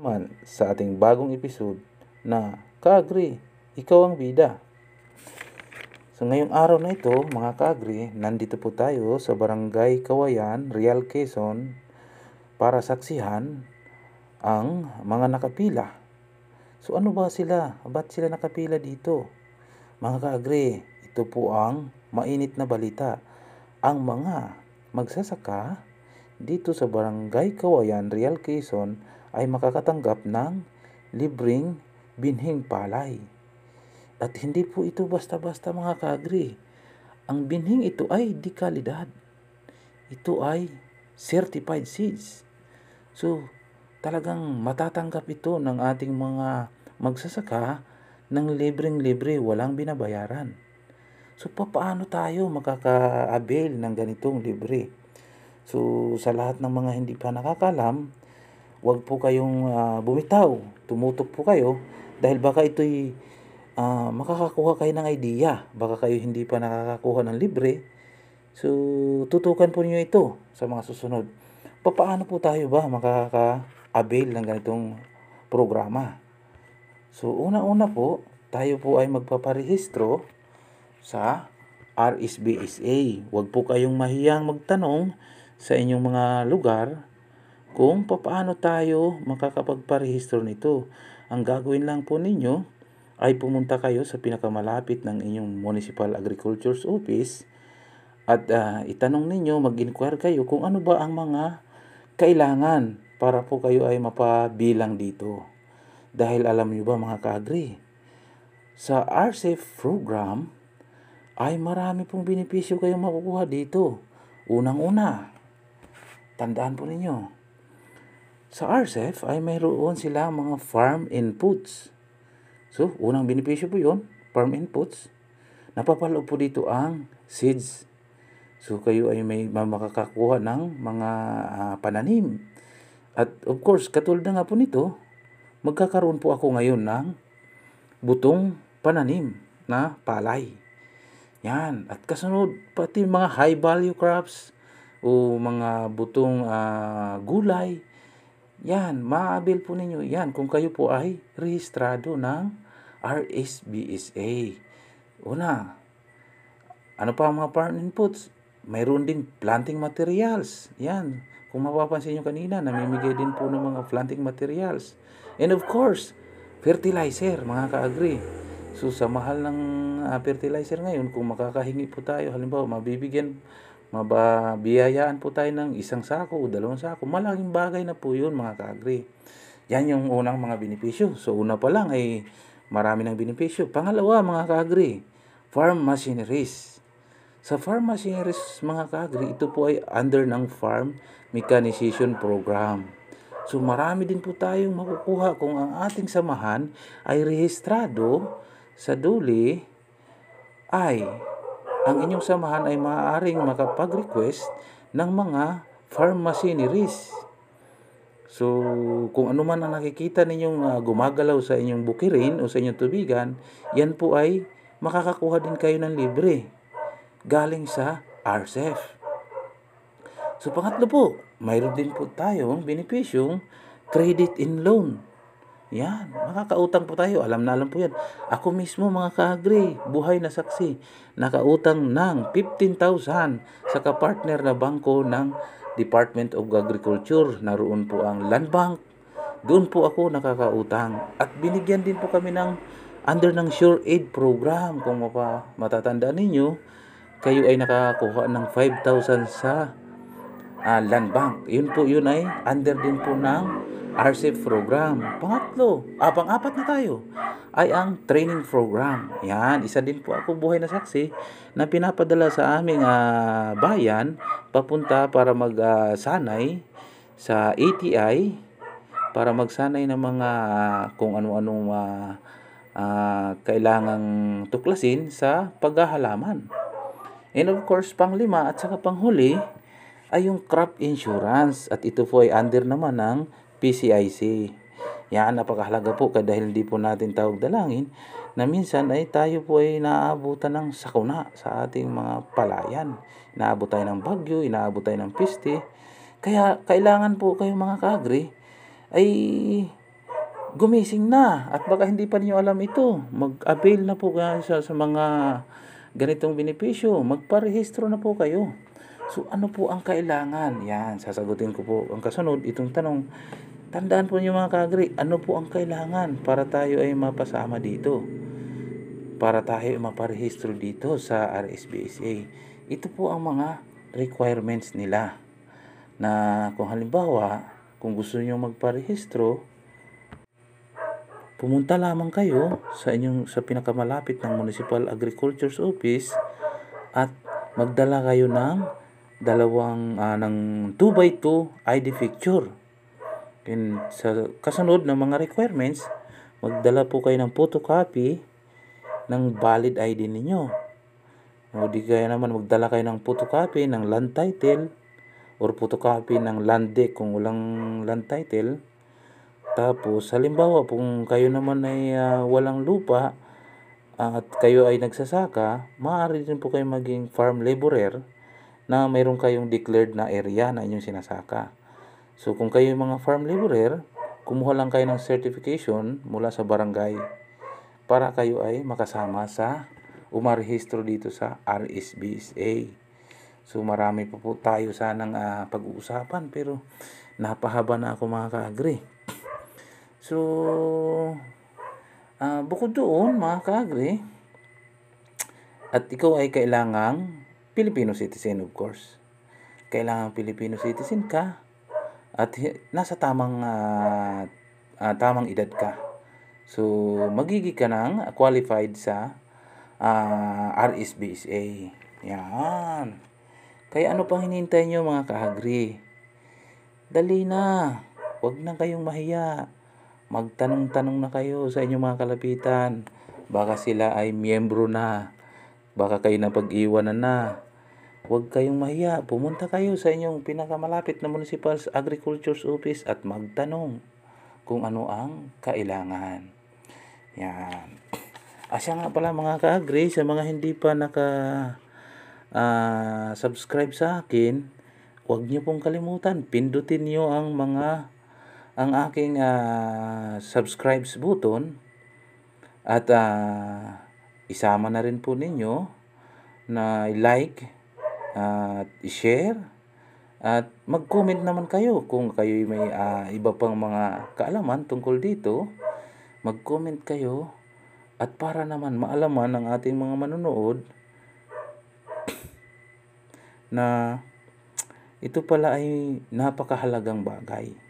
naman sa ating bagong episode na Kagri, Ikaw ang Bida. So ngayong araw na ito mga kagri, nandito po tayo sa Barangay Kawayan, Real Quezon para saksihan ang mga nakapila. So ano ba sila? Ba't sila nakapila dito? Mga kaagri, ito po ang mainit na balita. Ang mga magsasaka dito sa Barangay Kawayan, Real Quezon ay makakatanggap ng libreng binhing palay. At hindi po ito basta-basta mga kaagri. Ang binhing ito ay di kalidad. Ito ay certified seeds. So, talagang matatanggap ito ng ating mga magsasaka ng libreng-libre walang binabayaran. So, paano tayo makaka-avail ng ganitong libre? So, sa lahat ng mga hindi pa nakakalam, huwag po kayong uh, bumitaw. Tumutok po kayo dahil baka ito'y uh, makakakuha kayo ng idea. Baka kayo hindi pa nakakakuha ng libre. So, tutukan po niyo ito sa mga susunod. Paano po tayo ba makaka-avail ng ganitong programa? So, una-una po, tayo po ay magpaparehistro sa RSBSA. Huwag po kayong mahiyang magtanong sa inyong mga lugar kung paano tayo makakapagparehistro nito. Ang gagawin lang po ninyo ay pumunta kayo sa pinakamalapit ng inyong Municipal Agriculture's Office at uh, itanong ninyo, mag-inquire kayo kung ano ba ang mga kailangan para po kayo ay mapabilang dito. Dahil alam niyo ba mga kaagri, sa RCEP program ay marami pong benepisyo kayong makukuha dito. Unang-una, tandaan po ninyo, sa RCEP ay mayroon sila mga farm inputs. So, unang benepisyo po yon farm inputs. Napapalo po dito ang seeds. So, kayo ay may makakakuha ng mga uh, pananim. At of course, katulad na nga po nito, magkakaroon po ako ngayon ng butong pananim na palay. Yan. At kasunod, pati mga high value crops o mga butong uh, gulay yan, ma-avail po ninyo yan kung kayo po ay rehistrado ng RSBSA. Una, ano pa ang mga farm inputs? Mayroon din planting materials. Yan, kung mapapansin nyo kanina, namimigay din po ng mga planting materials. And of course, fertilizer, mga ka-agri. So sa mahal ng uh, fertilizer ngayon, kung makakahingi po tayo, halimbawa, mabibigyan mababiyayaan po tayo ng isang sako o dalawang sako. Malaking bagay na po yun mga kaagri. Yan yung unang mga benepisyo. So una pa lang ay marami ng benepisyo. Pangalawa mga kaagri, farm machineries. Sa farm machineries mga kaagri, ito po ay under ng farm mechanization program. So marami din po tayong makukuha kung ang ating samahan ay rehistrado sa duli ay ang inyong samahan ay maaaring makapag-request ng mga pharmacy ni machineries. So, kung ano man ang nakikita ninyong uh, gumagalaw sa inyong bukirin o sa inyong tubigan, yan po ay makakakuha din kayo ng libre galing sa RCEF. So, pangatlo po, mayroon din po tayong benepisyong credit in loan. Yan, makakautang po tayo. Alam na alam po yan. Ako mismo mga kaagri, buhay na saksi, nakautang ng 15,000 sa kapartner na bangko ng Department of Agriculture. Naroon po ang Land Bank. Doon po ako nakakautang. At binigyan din po kami ng under ng Sure Aid program. Kung mapa, matatandaan ninyo, kayo ay nakakuha ng 5,000 sa uh, land bank. Yun po yun ay under din po ng RCF program. Pangatlo, ah, pang-apat na tayo, ay ang training program. Yan, isa din po ako buhay na saksi na pinapadala sa aming uh, bayan papunta para magsanay ah, uh, sa ATI para magsanay ng mga kung ano-anong uh, uh, kailangang tuklasin sa paghahalaman. And of course, pang panglima at saka panghuli, ay yung crop insurance at ito po ay under naman ng PCIC. Yan, napakahalaga po kaya dahil hindi po natin tawag dalangin na minsan ay tayo po ay naabutan ng sakuna sa ating mga palayan. Inaabot tayo ng bagyo, inaabot tayo ng piste. Kaya kailangan po kayo mga kaagri ay gumising na at baka hindi pa niyo alam ito. Mag-avail na po kayo sa, sa mga ganitong benepisyo. Magparehistro na po kayo. So ano po ang kailangan? Yan, sasagutin ko po ang kasunod itong tanong. Tandaan po niyo mga kagri, ano po ang kailangan para tayo ay mapasama dito? Para tayo ay maparehistro dito sa RSBSA. Ito po ang mga requirements nila. Na kung halimbawa, kung gusto niyo magparehistro, pumunta lamang kayo sa inyong sa pinakamalapit ng Municipal Agriculture's Office at magdala kayo ng dalawang uh, ng 2 by 2 ID picture. And sa kasunod ng mga requirements, magdala po kayo ng photocopy ng valid ID ninyo. O di kaya naman magdala kayo ng photocopy ng land title or photocopy ng land deed kung walang land title. Tapos halimbawa kung kayo naman ay uh, walang lupa uh, at kayo ay nagsasaka, maaari din po kayo maging farm laborer na mayroon kayong declared na area na inyong sinasaka. So kung kayo mga farm laborer, kumuha lang kayo ng certification mula sa barangay para kayo ay makasama sa umarehistro dito sa RSBSA. So marami pa po tayo sanang uh, pag-uusapan pero napahaba na ako mga kaagri. So uh, bukod doon mga kaagri at ikaw ay kailangang Filipino citizen of course. Kailangan Filipino citizen ka at nasa tamang uh, uh, tamang edad ka. So magiging ka ng qualified sa uh, ah, RSBSA. Yan. Kaya ano pang hinihintay niyo mga kahagri? Dali na. Huwag na kayong mahiya. Magtanong-tanong na kayo sa inyong mga kalapitan. Baka sila ay miyembro na Baka kayo na pag-iwanan na. Huwag kayong mahiya. Pumunta kayo sa inyong pinakamalapit na Municipal Agriculture Office at magtanong kung ano ang kailangan. Yan. Asya nga pala mga ka-agri, sa mga hindi pa naka uh, subscribe sa akin, huwag niyo pong kalimutan, pindutin niyo ang mga ang aking uh, subscribes button at uh, isama na rin po ninyo na i like at i-share at mag-comment naman kayo kung kayo may uh, iba pang mga kaalaman tungkol dito. Mag-comment kayo at para naman maalaman ng ating mga manonood na ito pala ay napakahalagang bagay.